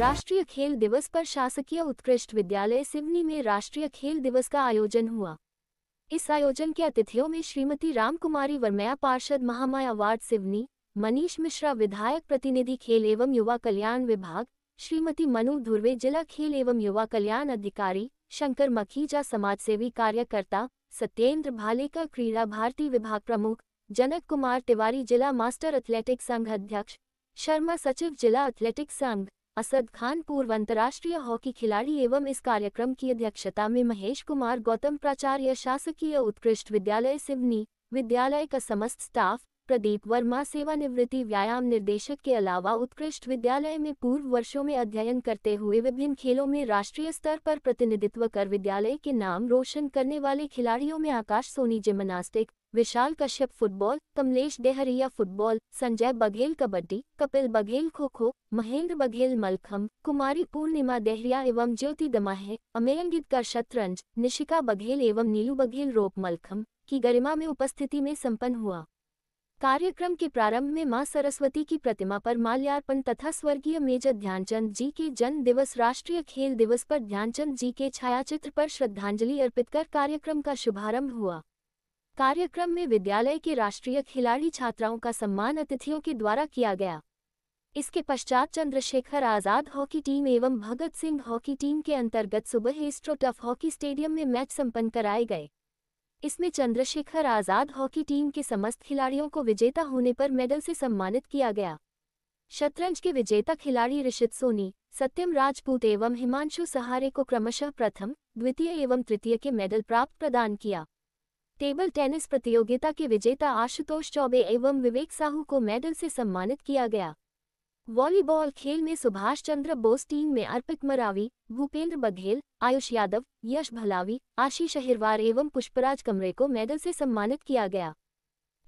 राष्ट्रीय खेल दिवस पर शासकीय उत्कृष्ट विद्यालय सिवनी में राष्ट्रीय खेल दिवस का आयोजन हुआ इस आयोजन के अतिथियों में श्रीमती रामकुमारी वर्मया पार्षद महामाया अवार्ड सिवनी मनीष मिश्रा विधायक प्रतिनिधि खेल एवं युवा कल्याण विभाग श्रीमती मनु धुर्वे जिला खेल एवं युवा कल्याण अधिकारी शंकर मखीजा समाजसेवी कार्यकर्ता सत्येंद्र भालेकर क्रीड़ा भारती विभाग प्रमुख जनक कुमार तिवारी जिला मास्टर एथलेटिक्स संघ अध्यक्ष शर्मा सचिव जिला एथलेटिक्स संघ असद खान पूर्व अंतर्राष्ट्रीय हॉकी खिलाड़ी एवं इस कार्यक्रम की अध्यक्षता में महेश कुमार गौतम प्राचार्य शासकीय उत्कृष्ट विद्यालय सिवनी विद्यालय का समस्त स्टाफ प्रदीप वर्मा सेवानिवृत्ति व्यायाम निर्देशक के अलावा उत्कृष्ट विद्यालय में पूर्व वर्षों में अध्ययन करते हुए विभिन्न खेलों में राष्ट्रीय स्तर पर प्रतिनिधित्व कर विद्यालय के नाम रोशन करने वाले खिलाड़ियों में Akash Soni gymnastic Vishal Kashyap football Kamlesh Dehariya football Sanjay Baghel kabaddi Kapil Baghel kho kho Mahendra Baghel mallakhamb कुमारी पूर्णिमा देहरिया एवं ज्योति दमाहे अमेयंगित का शतरंज निशिका बघेल एवं नीलू बघेल रोप मलखम की गरिमा में उपस्थिति में संपन्न हुआ कार्यक्रम के प्रारंभ में मां सरस्वती की प्रतिमा पर माल्यार्पण तथा स्वर्गीय मेजर ध्यानचंद जी के जन्म दिवस राष्ट्रीय खेल दिवस पर ध्यानचंद जी के छायाचित्र पर श्रद्धांजलि अर्पित कर कार्यक्रम का शुभारंभ हुआ कार्यक्रम में विद्यालय के राष्ट्रीय खिलाड़ी छात्राओं का सम्मान अतिथियों के द्वारा किया गया इसके पश्चात चंद्रशेखर आज़ाद हॉकी टीम एवं भगत सिंह हॉकी टीम के अंतर्गत सुबह एस्ट्रोटफ हॉकी स्टेडियम में मैच संपन्न कराए गए इसमें चंद्रशेखर आज़ाद हॉकी टीम के समस्त खिलाड़ियों को विजेता होने पर मेडल से सम्मानित किया गया शतरंज के विजेता खिलाड़ी ऋषित सोनी सत्यम राजपूत एवं हिमांशु सहारे को क्रमशः प्रथम द्वितीय एवं तृतीय के मेडल प्राप्त प्रदान किया टेबल टेनिस प्रतियोगिता के विजेता आशुतोष चौबे एवं विवेक साहू को मेडल से सम्मानित किया गया वॉलीबॉल खेल में सुभाष चंद्र बोस टीम में अर्पित मरावी भूपेंद्र बघेल आयुष यादव यश भलावी आशीष अहिरवार एवं पुष्पराज कमरे को मेडल से सम्मानित किया गया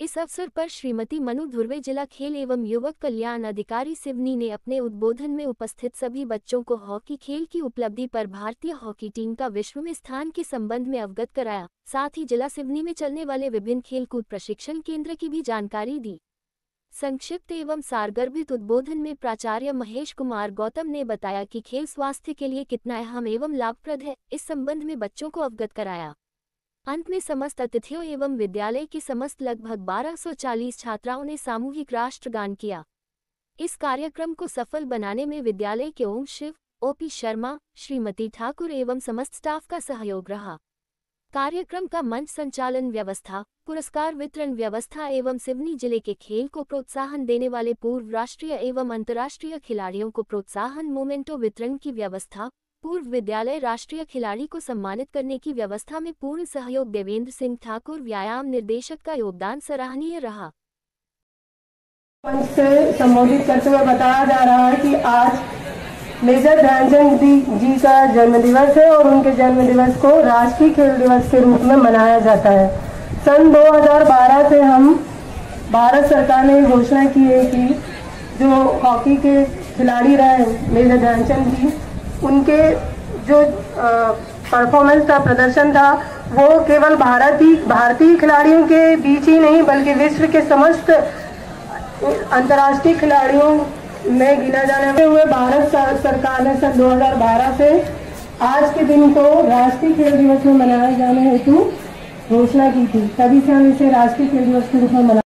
इस अवसर पर श्रीमती मनु धुर्वे जिला खेल एवं युवक कल्याण अधिकारी सिवनी ने अपने उद्बोधन में उपस्थित सभी बच्चों को हॉकी खेल की उपलब्धि पर भारतीय हॉकी टीम का विश्व में स्थान के संबंध में अवगत कराया साथ ही जिला सिवनी में चलने वाले विभिन्न खेलकूद प्रशिक्षण केंद्र की भी जानकारी दी संक्षिप्त एवं सारगर्भित उद्बोधन में प्राचार्य महेश कुमार गौतम ने बताया कि खेल स्वास्थ्य के लिए कितना अहम एवं लाभप्रद है इस संबंध में बच्चों को अवगत कराया अंत में समस्त अतिथियों एवं विद्यालय के समस्त लगभग 1240 छात्राओं ने सामूहिक राष्ट्रगान किया इस कार्यक्रम को सफल बनाने में विद्यालय के ओम शिव ओपी शर्मा श्रीमती ठाकुर एवं समस्त स्टाफ का सहयोग रहा कार्यक्रम का मंच संचालन व्यवस्था पुरस्कार वितरण व्यवस्था एवं सिवनी जिले के खेल को प्रोत्साहन देने वाले पूर्व राष्ट्रीय एवं अंतर्राष्ट्रीय खिलाड़ियों को प्रोत्साहन मोमेंटो वितरण की व्यवस्था पूर्व विद्यालय राष्ट्रीय खिलाड़ी को सम्मानित करने की व्यवस्था में पूर्ण सहयोग देवेंद्र सिंह ठाकुर व्यायाम निर्देशक का योगदान सराहनीय रहा संबोधित करते हुए बताया जा रहा है कि आज मेजर ध्यानचंद जी का जन्म दिवस है और उनके जन्म दिवस को राष्ट्रीय खेल दिवस के रूप में मनाया जाता है सन 2012 से हम भारत सरकार ने घोषणा की है कि जो हॉकी के खिलाड़ी रहे मेजर ध्यानचंद जी उनके जो परफॉर्मेंस था प्रदर्शन था वो केवल भारत ही भारतीय खिलाड़ियों के बीच ही नहीं बल्कि विश्व के समस्त अंतर्राष्ट्रीय खिलाड़ियों में गिना जाने हुए भारत सरकार ने सन 2012 से आज के दिन को राष्ट्रीय खेल दिवस में मनाए जाने हेतु घोषणा की थी तभी से हम इसे राष्ट्रीय खेल दिवस के रूप में मना